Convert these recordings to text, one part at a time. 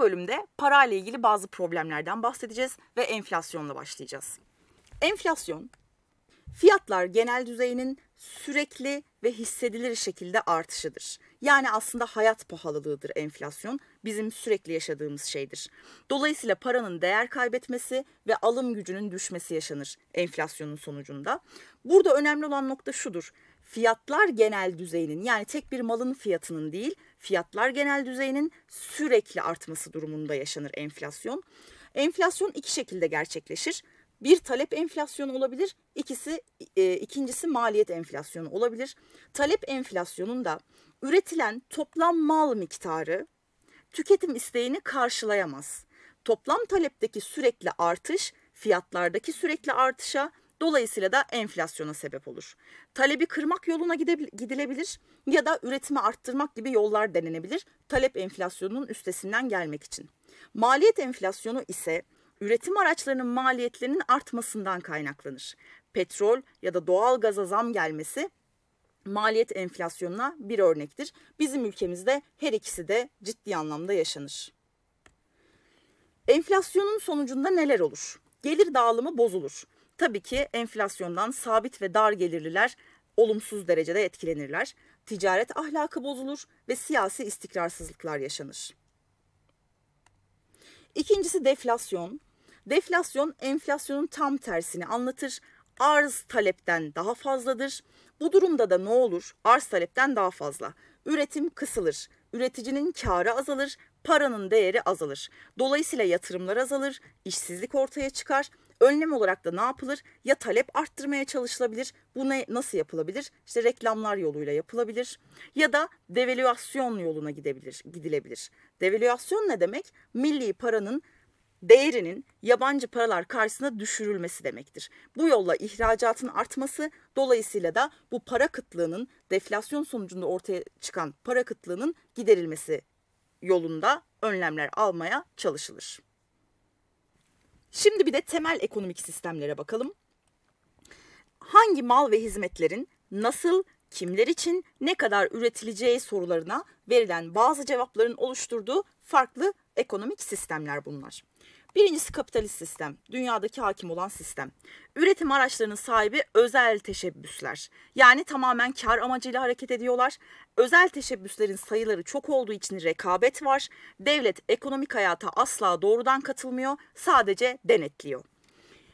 bölümde parayla ilgili bazı problemlerden bahsedeceğiz ve enflasyonla başlayacağız. Enflasyon, fiyatlar genel düzeyinin sürekli ve hissedilir şekilde artışıdır. Yani aslında hayat pahalılığıdır enflasyon. Bizim sürekli yaşadığımız şeydir. Dolayısıyla paranın değer kaybetmesi ve alım gücünün düşmesi yaşanır enflasyonun sonucunda. Burada önemli olan nokta şudur fiyatlar genel düzeyinin yani tek bir malın fiyatının değil fiyatlar genel düzeyinin sürekli artması durumunda yaşanır enflasyon. Enflasyon iki şekilde gerçekleşir. Bir talep enflasyonu olabilir, ikisi e, ikincisi maliyet enflasyonu olabilir. Talep enflasyonunda üretilen toplam mal miktarı tüketim isteğini karşılayamaz. Toplam talepteki sürekli artış fiyatlardaki sürekli artışa Dolayısıyla da enflasyona sebep olur. Talebi kırmak yoluna gidilebilir ya da üretimi arttırmak gibi yollar denenebilir talep enflasyonunun üstesinden gelmek için. Maliyet enflasyonu ise üretim araçlarının maliyetlerinin artmasından kaynaklanır. Petrol ya da doğal gaza zam gelmesi maliyet enflasyonuna bir örnektir. Bizim ülkemizde her ikisi de ciddi anlamda yaşanır. Enflasyonun sonucunda neler olur? Gelir dağılımı bozulur. Tabii ki enflasyondan sabit ve dar gelirliler olumsuz derecede etkilenirler. Ticaret ahlakı bozulur ve siyasi istikrarsızlıklar yaşanır. İkincisi deflasyon. Deflasyon enflasyonun tam tersini anlatır. Arz talepten daha fazladır. Bu durumda da ne olur? Arz talepten daha fazla. Üretim kısılır. Üreticinin karı azalır, paranın değeri azalır. Dolayısıyla yatırımlar azalır, işsizlik ortaya çıkar Önlem olarak da ne yapılır? Ya talep arttırmaya çalışılabilir. Bu ne, nasıl yapılabilir? İşte reklamlar yoluyla yapılabilir. Ya da devalüasyon yoluna gidebilir, gidilebilir. Devalüasyon ne demek? Milli paranın değerinin yabancı paralar karşısında düşürülmesi demektir. Bu yolla ihracatın artması dolayısıyla da bu para kıtlığının deflasyon sonucunda ortaya çıkan para kıtlığının giderilmesi yolunda önlemler almaya çalışılır. Şimdi bir de temel ekonomik sistemlere bakalım. Hangi mal ve hizmetlerin nasıl, kimler için, ne kadar üretileceği sorularına verilen bazı cevapların oluşturduğu farklı ekonomik sistemler bunlar. Birincisi kapitalist sistem, dünyadaki hakim olan sistem. Üretim araçlarının sahibi özel teşebbüsler. Yani tamamen kar amacıyla hareket ediyorlar. Özel teşebbüslerin sayıları çok olduğu için rekabet var. Devlet ekonomik hayata asla doğrudan katılmıyor, sadece denetliyor.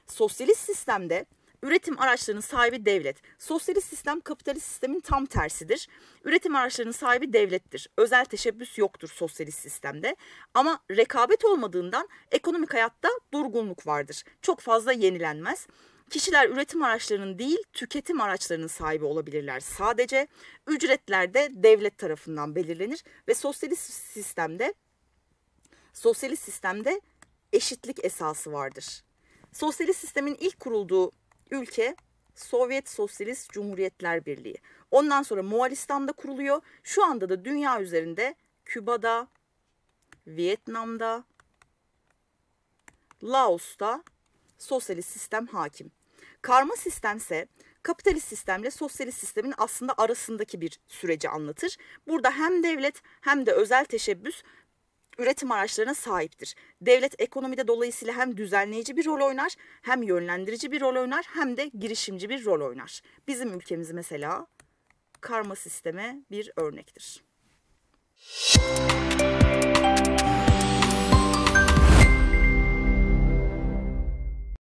Sosyalist sistemde Üretim araçlarının sahibi devlet. Sosyalist sistem kapitalist sistemin tam tersidir. Üretim araçlarının sahibi devlettir. Özel teşebbüs yoktur sosyalist sistemde. Ama rekabet olmadığından ekonomik hayatta durgunluk vardır. Çok fazla yenilenmez. Kişiler üretim araçlarının değil tüketim araçlarının sahibi olabilirler sadece. Ücretler de devlet tarafından belirlenir ve sosyalist sistemde sosyalist sistemde eşitlik esası vardır. Sosyalist sistemin ilk kurulduğu ülke Sovyet Sosyalist Cumhuriyetler Birliği. Ondan sonra Moğolistan'da kuruluyor. Şu anda da dünya üzerinde Küba'da, Vietnam'da, Laos'ta sosyalist sistem hakim. Karma sistemse kapitalist sistemle sosyalist sistemin aslında arasındaki bir süreci anlatır. Burada hem devlet hem de özel teşebbüs üretim araçlarına sahiptir. Devlet ekonomide dolayısıyla hem düzenleyici bir rol oynar, hem yönlendirici bir rol oynar, hem de girişimci bir rol oynar. Bizim ülkemiz mesela karma sisteme bir örnektir. Müzik